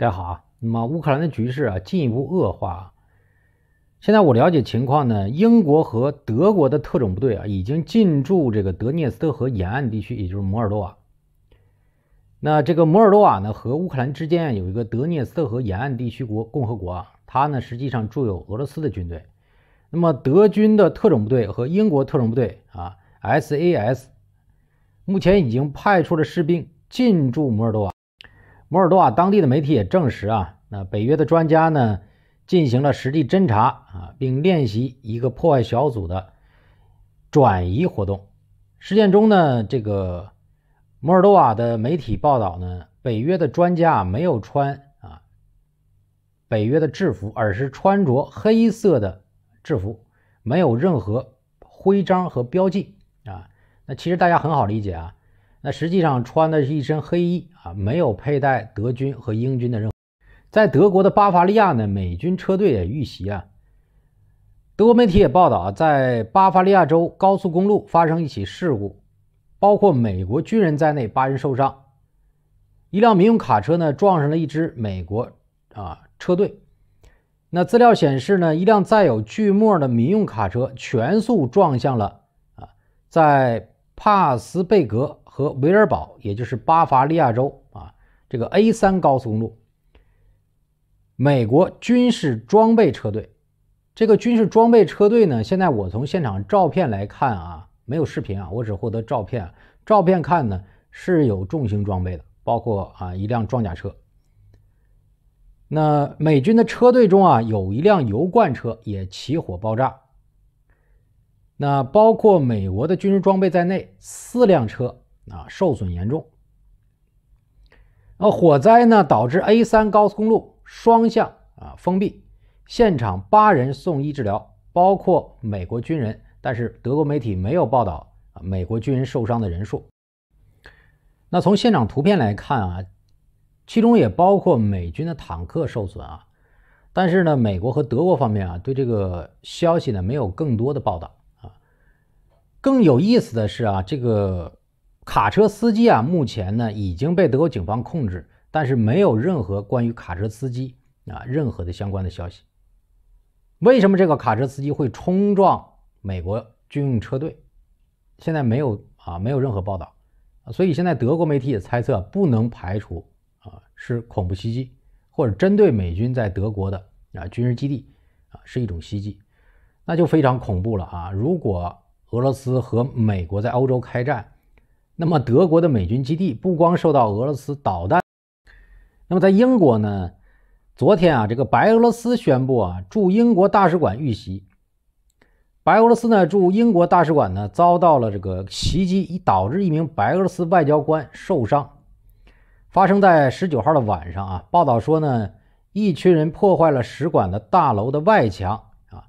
大家好啊，那么乌克兰的局势啊进一步恶化。现在我了解情况呢，英国和德国的特种部队啊已经进驻这个德涅斯特河沿岸地区，也就是摩尔多瓦。那这个摩尔多瓦呢和乌克兰之间有一个德涅斯特河沿岸地区国共和国啊，它呢实际上驻有俄罗斯的军队。那么德军的特种部队和英国特种部队啊 S A S，目前已经派出了士兵进驻摩尔多瓦。摩尔多瓦当地的媒体也证实啊，那北约的专家呢进行了实地侦查啊，并练习一个破坏小组的转移活动。事件中呢，这个摩尔多瓦的媒体报道呢，北约的专家没有穿啊北约的制服，而是穿着黑色的制服，没有任何徽章和标记啊。那其实大家很好理解啊。那实际上穿的是一身黑衣啊，没有佩戴德军和英军的任何。在德国的巴伐利亚呢，美军车队也遇袭啊。德国媒体也报道啊，在巴伐利亚州高速公路发生一起事故，包括美国军人在内八人受伤。一辆民用卡车呢撞上了一支美国啊车队。那资料显示呢，一辆载有锯末的民用卡车全速撞向了啊，在帕斯贝格。和维尔堡，也就是巴伐利亚州啊，这个 A 三高速公路。美国军事装备车队，这个军事装备车队呢，现在我从现场照片来看啊，没有视频啊，我只获得照片。照片看呢是有重型装备的，包括啊一辆装甲车。那美军的车队中啊，有一辆油罐车也起火爆炸。那包括美国的军事装备在内，四辆车。啊，受损严重。那火灾呢，导致 A 三高速公路双向啊封闭，现场八人送医治疗，包括美国军人。但是德国媒体没有报道啊美国军人受伤的人数。那从现场图片来看啊，其中也包括美军的坦克受损啊。但是呢，美国和德国方面啊对这个消息呢没有更多的报道啊。更有意思的是啊，这个。卡车司机啊，目前呢已经被德国警方控制，但是没有任何关于卡车司机啊任何的相关的消息。为什么这个卡车司机会冲撞美国军用车队？现在没有啊，没有任何报道所以现在德国媒体也猜测，不能排除啊是恐怖袭击，或者针对美军在德国的啊军事基地啊是一种袭击，那就非常恐怖了啊。如果俄罗斯和美国在欧洲开战，那么，德国的美军基地不光受到俄罗斯导弹。那么，在英国呢？昨天啊，这个白俄罗斯宣布啊，驻英国大使馆遇袭。白俄罗斯呢，驻英国大使馆呢，遭到了这个袭击，已导致一名白俄罗斯外交官受伤。发生在十九号的晚上啊，报道说呢，一群人破坏了使馆的大楼的外墙啊。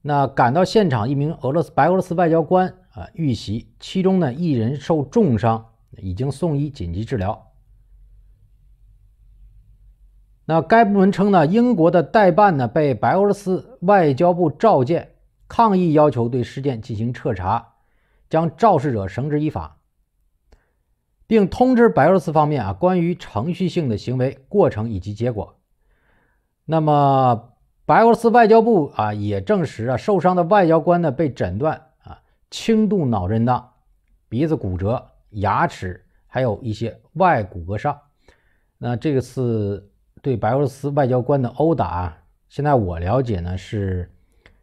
那赶到现场，一名俄罗斯白俄罗斯外交官。啊！遇袭，其中呢一人受重伤，已经送医紧急治疗。那该部门称呢，英国的代办呢被白俄罗斯外交部召见，抗议要求对事件进行彻查，将肇事者绳之以法，并通知白俄罗斯方面啊关于程序性的行为过程以及结果。那么白俄罗斯外交部啊也证实啊受伤的外交官呢被诊断。轻度脑震荡、鼻子骨折、牙齿还有一些外骨骼伤。那这个次对白俄罗斯外交官的殴打，现在我了解呢是，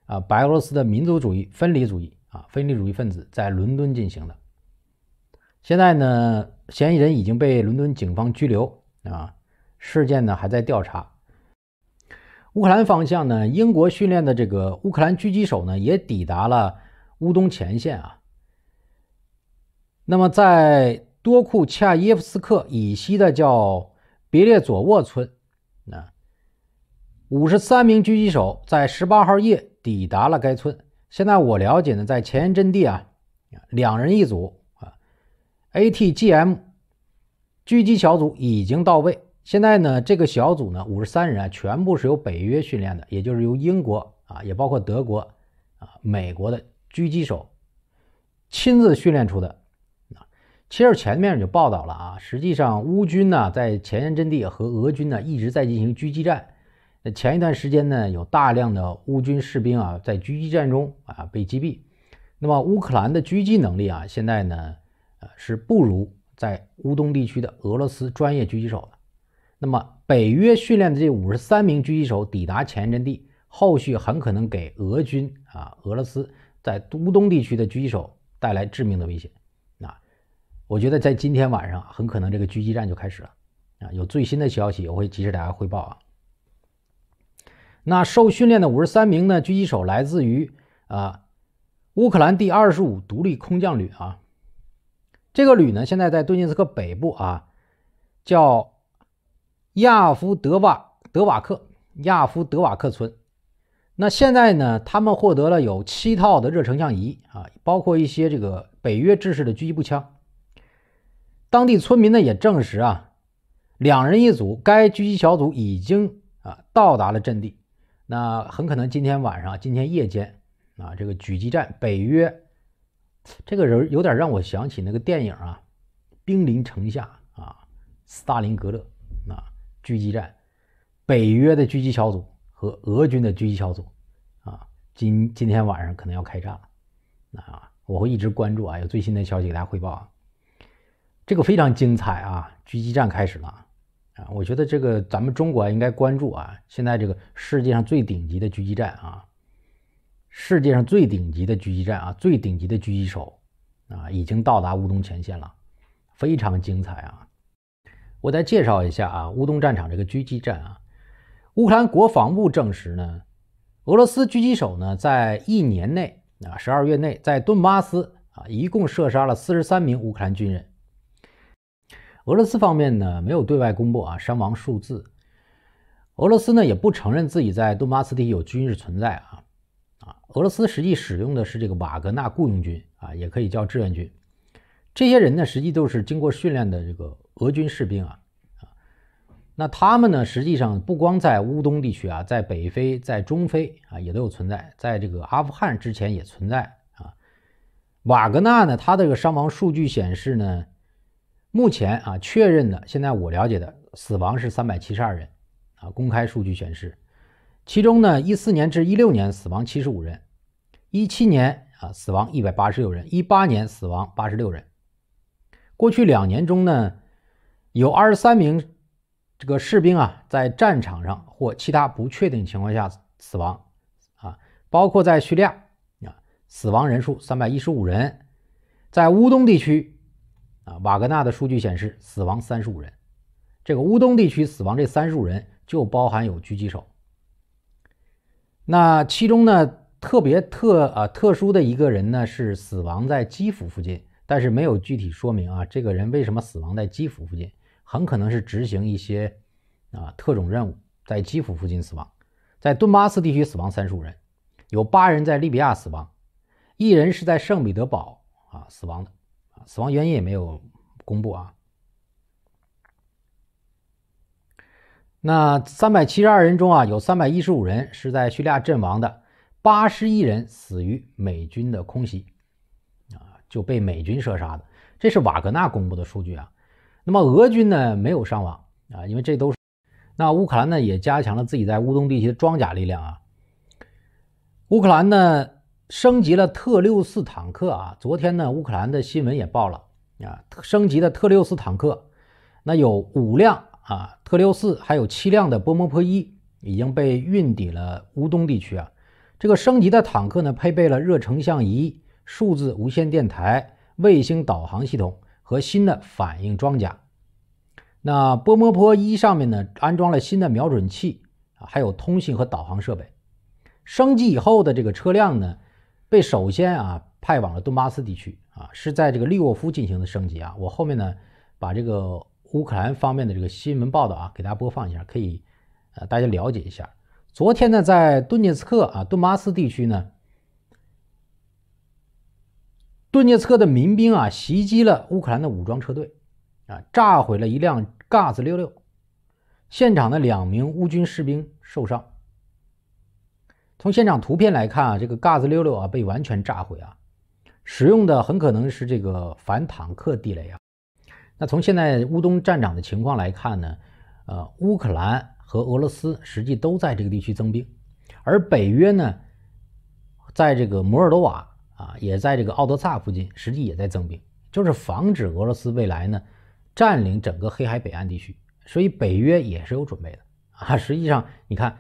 啊，白俄罗斯的民族主义、分离主义啊，分离主义分子在伦敦进行的。现在呢，嫌疑人已经被伦敦警方拘留啊。事件呢还在调查。乌克兰方向呢，英国训练的这个乌克兰狙击手呢也抵达了。乌东前线啊，那么在多库恰耶夫斯克以西的叫别列佐沃村，那五十三名狙击手在十八号夜抵达了该村。现在我了解呢，在前沿阵地啊，两人一组啊，ATGM 狙击小组已经到位。现在呢，这个小组呢，五十三人啊，全部是由北约训练的，也就是由英国啊，也包括德国啊、美国的。狙击手亲自训练出的啊，其实前面就报道了啊，实际上乌军呢在前沿阵地和俄军呢一直在进行狙击战。那前一段时间呢，有大量的乌军士兵啊在狙击战中啊被击毙。那么乌克兰的狙击能力啊，现在呢呃是不如在乌东地区的俄罗斯专业狙击手的。那么北约训练的这五十三名狙击手抵达前沿阵地，后续很可能给俄军啊俄罗斯。在乌东地区的狙击手带来致命的威胁，啊，我觉得在今天晚上很可能这个狙击战就开始了，啊，有最新的消息我会及时给大家汇报啊。那受训练的五十三名呢狙击手来自于啊乌克兰第二十五独立空降旅啊，这个旅呢现在在顿涅茨克北部啊，叫亚夫德瓦德瓦克亚夫德瓦克村。那现在呢？他们获得了有七套的热成像仪啊，包括一些这个北约制式的狙击步枪。当地村民呢也证实啊，两人一组，该狙击小组已经啊到达了阵地。那很可能今天晚上，今天夜间啊，这个狙击战，北约这个人有点让我想起那个电影啊，《兵临城下》啊，斯大林格勒啊，狙击战，北约的狙击小组。和俄军的狙击小组，啊，今今天晚上可能要开战了，啊，我会一直关注啊，有最新的消息给大家汇报啊，这个非常精彩啊，狙击战开始了，啊，我觉得这个咱们中国应该关注啊，现在这个世界上最顶级的狙击战啊，世界上最顶级的狙击战啊，最顶级的狙击手啊，已经到达乌东前线了，非常精彩啊，我再介绍一下啊，乌东战场这个狙击战啊。乌克兰国防部证实呢，俄罗斯狙击手呢，在一年内啊，十二月内，在顿巴斯啊，一共射杀了四十三名乌克兰军人。俄罗斯方面呢，没有对外公布啊伤亡数字。俄罗斯呢，也不承认自己在顿巴斯地区有军事存在啊啊。俄罗斯实际使用的是这个瓦格纳雇佣军啊，也可以叫志愿军。这些人呢，实际都是经过训练的这个俄军士兵啊。那他们呢？实际上不光在乌东地区啊，在北非、在中非啊也都有存在，在这个阿富汗之前也存在啊。瓦格纳呢，他这个伤亡数据显示呢，目前啊确认的，现在我了解的死亡是三百七十二人啊。公开数据显示，其中呢，一四年至一六年死亡七十五人，一七年啊死亡一百八十六人，一八年死亡八十六人。过去两年中呢，有二十三名。这个士兵啊，在战场上或其他不确定情况下死亡啊，包括在叙利亚啊，死亡人数三百一十五人，在乌东地区啊，瓦格纳的数据显示死亡三十五人。这个乌东地区死亡这三十五人就包含有狙击手。那其中呢，特别特啊特殊的一个人呢是死亡在基辅附近，但是没有具体说明啊，这个人为什么死亡在基辅附近。很可能是执行一些啊特种任务，在基辅附近死亡，在顿巴斯地区死亡三十五人，有八人在利比亚死亡，一人是在圣彼得堡啊死亡的，死亡原因也没有公布啊。那三百七十二人中啊，有三百一十五人是在叙利亚阵亡的，八十一人死于美军的空袭，啊，就被美军射杀的，这是瓦格纳公布的数据啊。那么俄军呢没有伤亡啊，因为这都是。那乌克兰呢也加强了自己在乌东地区的装甲力量啊。乌克兰呢升级了特六四坦克啊。昨天呢乌克兰的新闻也报了啊，升级的特六四坦克，那有五辆啊特六四，还有七辆的波摩破一已经被运抵了乌东地区啊。这个升级的坦克呢配备了热成像仪、数字无线电台、卫星导航系统。和新的反应装甲，那波摩坡一上面呢安装了新的瞄准器啊，还有通信和导航设备。升级以后的这个车辆呢，被首先啊派往了顿巴斯地区啊，是在这个利沃夫进行的升级啊。我后面呢把这个乌克兰方面的这个新闻报道啊给大家播放一下，可以呃大家了解一下。昨天呢在顿涅茨克啊顿巴斯地区呢。顿涅茨克的民兵啊，袭击了乌克兰的武装车队，啊，炸毁了一辆 Gaz 66，现场的两名乌军士兵受伤。从现场图片来看啊，这个 Gaz 66啊被完全炸毁啊，使用的很可能是这个反坦克地雷啊。那从现在乌东战场的情况来看呢，呃，乌克兰和俄罗斯实际都在这个地区增兵，而北约呢，在这个摩尔多瓦。啊，也在这个奥德萨附近，实际也在增兵，就是防止俄罗斯未来呢占领整个黑海北岸地区。所以北约也是有准备的啊。实际上，你看，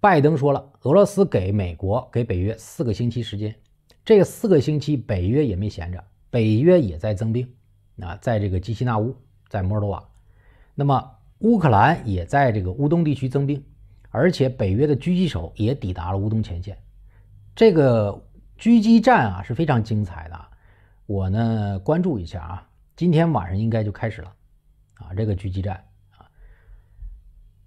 拜登说了，俄罗斯给美国、给北约四个星期时间。这四个星期，北约也没闲着，北约也在增兵啊，在这个基西纳乌，在摩尔多瓦。那么乌克兰也在这个乌东地区增兵，而且北约的狙击手也抵达了乌东前线。这个。狙击战啊是非常精彩的，我呢关注一下啊，今天晚上应该就开始了啊，这个狙击战啊，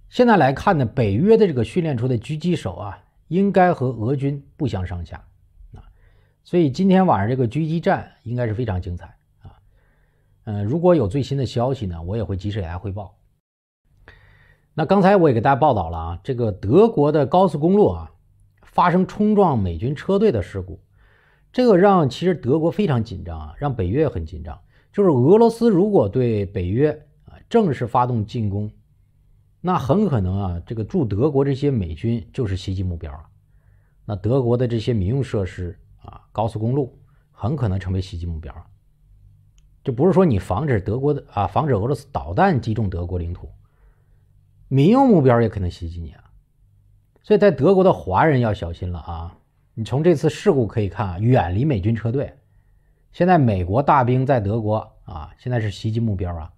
现在来看呢，北约的这个训练出的狙击手啊，应该和俄军不相上下啊，所以今天晚上这个狙击战应该是非常精彩啊，嗯，如果有最新的消息呢，我也会及时给大家汇报。那刚才我也给大家报道了啊，这个德国的高速公路啊。发生冲撞美军车队的事故，这个让其实德国非常紧张啊，让北约也很紧张。就是俄罗斯如果对北约啊正式发动进攻，那很可能啊，这个驻德国这些美军就是袭击目标啊。那德国的这些民用设施啊，高速公路很可能成为袭击目标啊。就不是说你防止德国的啊，防止俄罗斯导弹击中德国领土，民用目标也可能袭击你。啊。所以在德国的华人要小心了啊！你从这次事故可以看啊，远离美军车队。现在美国大兵在德国啊，现在是袭击目标啊！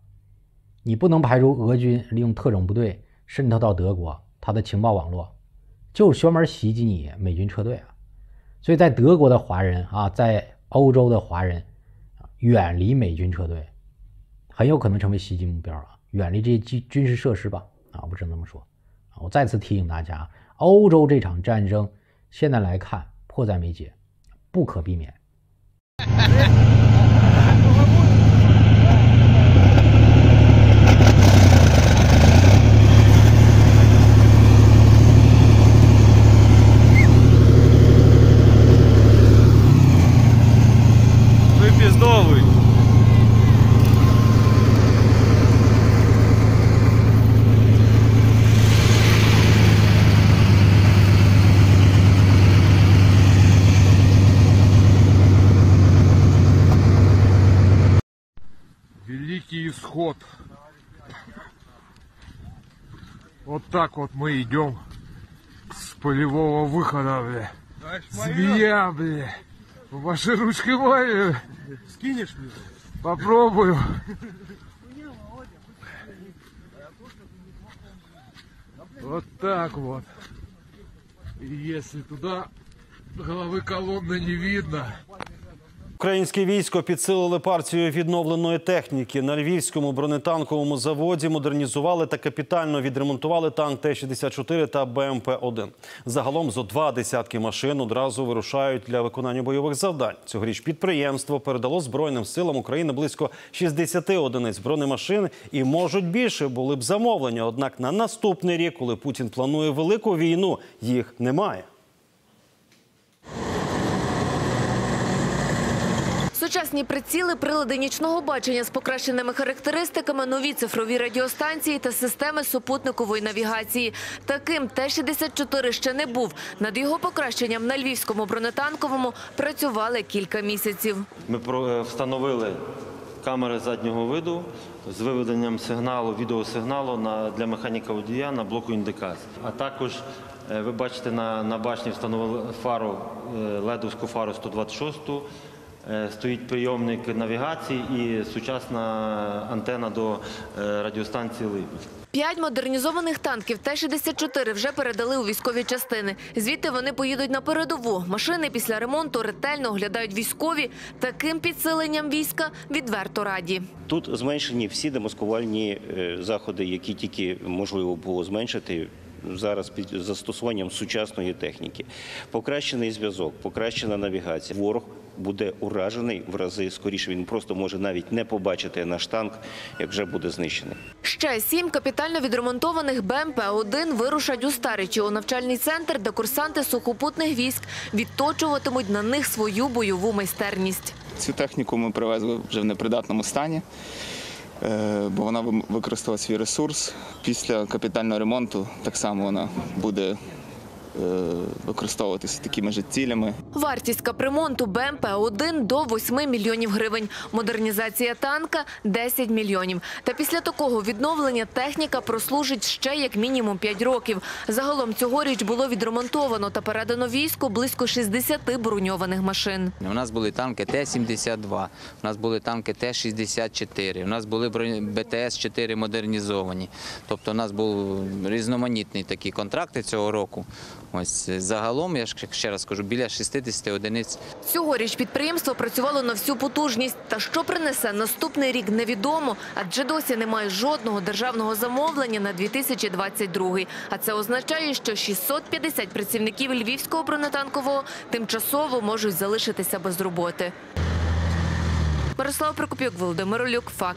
你不能排除俄军利用特种部队渗透到德国，他的情报网络就专门袭击你美军车队啊！所以在德国的华人啊，在欧洲的华人，远离美军车队，很有可能成为袭击目标啊！远离这些军军事设施吧！啊，我只能这么说我再次提醒大家。欧洲这场战争，现在来看迫在眉睫，不可避免。ход. Вот так вот мы идем с полевого выхода, бля. Змея, бля. Ваши ручки мои. Скинешь мне? Попробую. Вот так вот. И если туда головы колонны не видно, Українське військо підсилили партію відновленої техніки на львівському бронетанковому заводі. Модернізували та капітально відремонтували танк Т-64 та БМП 1 Загалом зо два десятки машин одразу вирушають для виконання бойових завдань. Цьогоріч підприємство передало збройним силам України близько 60 одиниць бронемашин і можуть більше були б замовлення однак на наступний рік, коли Путін планує велику війну, їх немає. Сучасні приціли, прилади нічного бачення з покращеними характеристиками, нові цифрові радіостанції та системи супутникової навігації. Таким Т-64 ще не був. Над його покращенням на львівському бронетанковому працювали кілька місяців. Ми е, встановили камери заднього виду з виведенням сигналу, відеосигналу на для механіка водія на блоку індикації. а також е, ви бачите на башні встановили фару е, ледовську фару 126 Е, стоїть прийомник навігації і сучасна антена до е, радіостанції Липецьк. П'ять модернізованих танків Т-64 вже передали у військові частини. Звідти вони поїдуть на передову. Машини після ремонту ретельно оглядають військові. Таким підсиленням війська відверто раді. Тут зменшені всі демаскувальні е, заходи, які тільки можливо було зменшити. Зараз під застосуванням сучасної техніки покращений зв'язок, покращена навігація. Ворог буде уражений в рази скоріше. Він просто може навіть не побачити наш танк, як вже буде знищений. Ще сім капітально відремонтованих БМП 1 вирушать у старичі у навчальний центр, де курсанти сухопутних військ відточуватимуть на них свою бойову майстерність. Цю техніку ми привезли вже в непридатному стані. Е, бо вона використала свій ресурс після капітального ремонту. Так само вона буде Е, використовуватися такими ж цілями. Вартість капремонту БМП 1 до 8 мільйонів гривень. Модернізація танка 10 мільйонів. Та після такого відновлення техніка прослужить ще як мінімум 5 років. Загалом цьогоріч було відремонтовано та передано війську близько 60 броньованих машин. У нас були танки Т-72, у нас були танки Т-64, у нас були БТС-4 модернізовані. Тобто у нас був різноманітний такі контракти цього року. Ось е, загалом, я ще раз кажу, біля 60 одиниць. Цьогоріч підприємство працювало на всю потужність. Та що принесе наступний рік, невідомо, адже досі немає жодного державного замовлення на 2022. А це означає, що 650 працівників львівського бронетанкового тимчасово можуть залишитися без роботи. Мирослав Прокопюк, Володимир Люк, факт.